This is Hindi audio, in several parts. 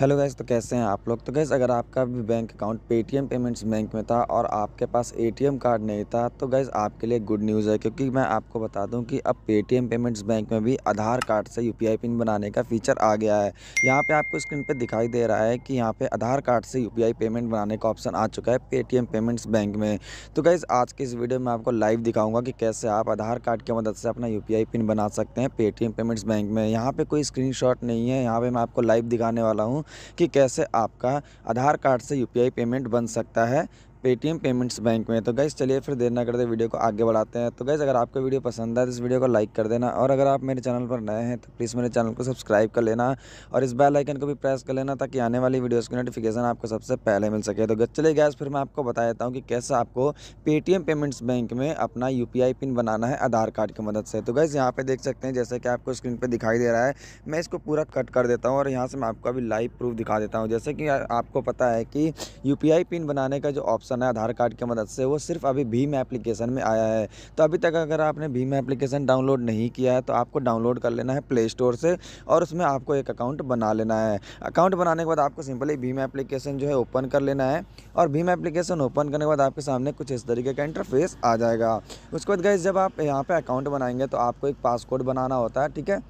हेलो गैस तो कैसे हैं आप लोग तो गैस अगर आपका भी bank account Paytm payments bank में था और आपके पास एटीएम कार्ड नहीं था तो गैस आपके लिए गुड न्यूज़ है क्योंकि मैं आपको बता दूं कि अब पेटीएम पेमेंट्स बैंक में भी आधार कार्ड से यूपीआई पिन बनाने का फीचर आ गया है यहाँ पे आपको स्क्रीन पर दिखाई दे रहा है कि यहाँ पर आधार कार्ड से यू पेमेंट बनाने का ऑप्शन आ चुका है पेटीएम पेमेंट्स बैंक में तो गैस आज की इस वीडियो में आपको लाइव दिखाऊँगा कि कैसे आप आधार कार्ड की मदद से अपना यू पिन बना सकते हैं पेटीएम पेमेंट्स बैंक में यहाँ पर कोई स्क्रीन नहीं है यहाँ पर मैं आपको लाइव दिखाने वाला हूँ कि कैसे आपका आधार कार्ड से यूपीआई पेमेंट बन सकता है पेटीएम पेमेंट्स बैंक में तो गैस चलिए फिर देर ना करते वीडियो को आगे बढ़ाते हैं तो गैस अगर आपको वीडियो पसंद आए तो इस वीडियो को लाइक कर देना और अगर आप मेरे चैनल पर नए हैं तो प्लीज़ मेरे चैनल को सब्सक्राइब कर लेना और इस बेल आइकन को भी प्रेस कर लेना ताकि आने वाली वीडियोज़ की नोटिफिकेशन आपको सबसे पहले मिल सके तो गैस चलिए गैस फिर मैं आपको बता देता हूँ कि कैसे आपको पेटीएम पेमेंट्स बैंक में अपना यू पिन बनाना है आधार कार्ड की मदद से तो गैस यहाँ पर देख सकते हैं जैसे कि आपको स्क्रीन पर दिखाई दे रहा है मैं इसको पूरा कट कर देता हूँ और यहाँ से मैं आपको अभी लाइव प्रूफ दिखा देता हूँ जैसे कि आपको पता है कि यू पिन बनाने का जो ऑप्शन करना है आधार कार्ड की मदद से वो सिर्फ अभी भीम एप्लीकेशन में आया है तो अभी तक अगर आपने भीम एप्लीकेशन डाउनलोड नहीं किया है तो आपको डाउनलोड कर लेना है प्ले स्टोर से और उसमें आपको एक अकाउंट बना लेना है अकाउंट बनाने के बाद आपको सिंपली भीम एप्लीकेशन जो है ओपन कर लेना है और भीम एप्लीकेशन ओपन करने के बाद आपके सामने कुछ इस तरीके का इंटरफेस आ जाएगा उसके बाद गए जब आप यहाँ पर अकाउंट बनाएंगे तो आपको एक पासकोड बनाना होता है ठीक है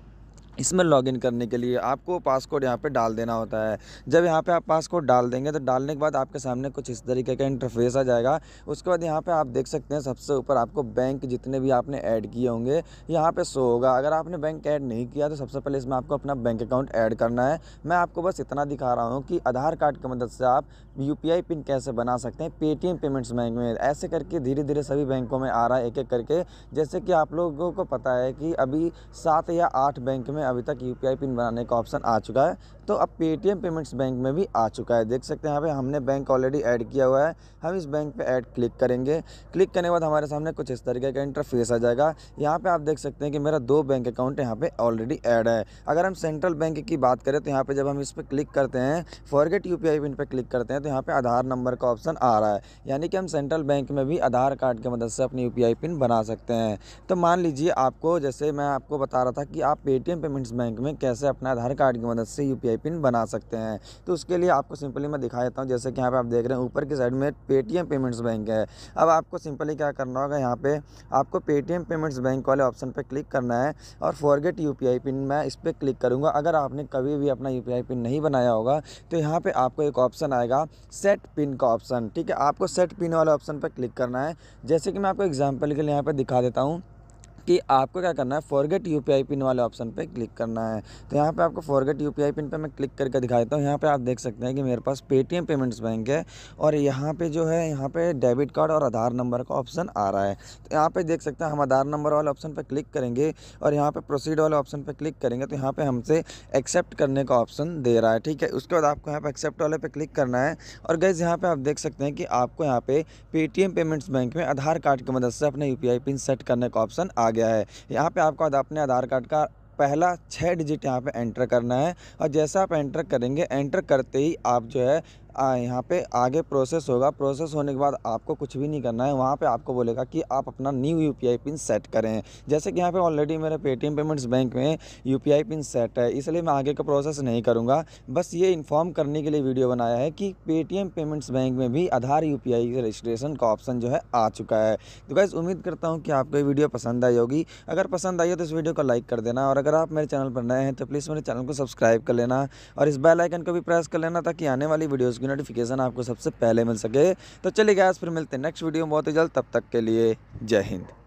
इसमें लॉगिन करने के लिए आपको पासकोड यहाँ पे डाल देना होता है जब यहाँ पे आप पासकोड डाल देंगे तो डालने के बाद आपके सामने कुछ इस तरीके का इंटरफेस आ जाएगा उसके बाद यहाँ पे आप देख सकते हैं सबसे ऊपर आपको बैंक जितने भी आपने ऐड किए होंगे यहाँ पे शो होगा अगर आपने बैंक ऐड नहीं किया तो सबसे पहले इसमें आपको अपना बैंक अकाउंट ऐड करना है मैं आपको बस इतना दिखा रहा हूँ कि आधार कार्ड की मदद से आप यू पिन कैसे बना सकते हैं पेटीएम पेमेंट्स बैंक में ऐसे करके धीरे धीरे सभी बैंकों में आ रहा है एक एक करके जैसे कि आप लोगों को पता है कि अभी सात या आठ बैंक में अभी तक यू पिन बनाने का ऑप्शन आ चुका है तो अब पेटीएम पेमेंट्स बैंक में भी आ चुका है देख सकते हैं यहाँ पे हमने बैंक ऑलरेडी ऐड किया हुआ है हम इस बैंक पे ऐड क्लिक करेंगे क्लिक करने के बाद हमारे सामने कुछ इस तरीके का इंटरफेस आ जाएगा यहाँ पे आप देख सकते हैं कि मेरा दो बैंक अकाउंट यहाँ पे ऑलरेडी ऐड है अगर हम सेंट्रल बैंक की बात करें तो यहाँ पर जब हम इस पर क्लिक करते हैं फॉरगेट यू पिन पर क्लिक करते हैं तो यहाँ पर आधार नंबर का ऑप्शन आ रहा है यानी कि हम सेंट्रल बैंक में भी आधार कार्ड की मदद से अपनी यू पिन बना सकते हैं तो मान लीजिए आपको जैसे मैं आपको बता रहा था कि आप पेटीएम पेमेंट्स बैंक में कैसे अपना आधार कार्ड की मदद से यू पिन बना सकते हैं तो उसके लिए आपको सिंपली मैं दिखा देता हूँ जैसे कि यहाँ पर आप देख रहे हैं ऊपर की साइड में पेटीएम पेमेंट्स बैंक है अब आपको सिंपली क्या करना होगा यहाँ पर आपको पेटीएम पेमेंट्स बैंक वाले ऑप्शन पर क्लिक करना है और फॉरगेट यू पिन मैं इस पर क्लिक करूँगा अगर आपने कभी भी अपना यू पिन नहीं बनाया होगा तो यहाँ पर आपको एक ऑप्शन आएगा सेट पिन का ऑप्शन ठीक है आपको सेट पिन वाले ऑप्शन पर क्लिक करना है जैसे कि मैं आपको एग्जाम्पल के लिए यहाँ पर दिखा देता हूँ कि आपको क्या करना है फॉरगेट यू पिन वाले ऑप्शन पर क्लिक करना है तो यहाँ पर आपको फॉरगेट यू पिन पर मैं क्लिक करके दिखा देता हूँ यहाँ पर आप देख सकते हैं कि मेरे पास पेटीएम पेमेंट्स बैंक है और यहाँ पर जो है यहाँ पर डेबिट कार्ड और आधार नंबर का ऑप्शन आ रहा है तो यहाँ पर देख सकते हैं हम आधार नंबर वाले ऑप्शन पर क्लिक करेंगे और यहाँ पर प्रोसीड वाले ऑप्शन पर क्लिक करेंगे तो यहाँ पर हमसे एक्सेप्ट करने का ऑप्शन दे रहा है ठीक है उसके बाद आपको यहाँ पर एक्सेप्ट वाले पर क्लिक करना है और गैस यहाँ पर आप देख सकते हैं कि आपको यहाँ पे पेटीएम पेमेंट्स बैंक में आधार कार्ड की मदद से अपने यू पिन सेट करने का ऑप्शन आ गया है यहाँ पे आपको अपने आधार कार्ड का पहला छः डिजिट यहाँ पे एंटर करना है और जैसा आप एंटर करेंगे एंटर करते ही आप जो है यहाँ पे आगे प्रोसेस होगा प्रोसेस होने के बाद आपको कुछ भी नहीं करना है वहाँ पे आपको बोलेगा कि आप अपना न्यू यूपीआई पिन सेट करें जैसे कि यहाँ पे ऑलरेडी मेरे पेटीएम पेमेंट्स बैंक में यूपीआई पिन सेट है इसलिए मैं आगे का प्रोसेस नहीं करूँगा बस ये इन्फॉर्म करने के लिए वीडियो बनाया है कि पेटीएम पेमेंट्स बैंक में भी आधार यू पी रजिस्ट्रेशन का ऑप्शन जो है आ चुका है तो गैस उम्मीद करता हूँ कि आपको ये वीडियो पसंद आई होगी अगर पसंद आई हो तो इस वीडियो को लाइक कर देना और अगर आप मेरे चैनल पर नए हैं तो प्लीज़ मेरे चैनल को सब्सक्राइब कर लेना और इस बेल आइकन को भी प्रेस कर लेना ताकि आने वाली वीडियोज़ उसकी नोटिफिकेशन आपको सबसे पहले मिल सके तो चलिए गैस फिर मिलते हैं नेक्स्ट वीडियो में बहुत ही जल्द तब तक के लिए जय हिंद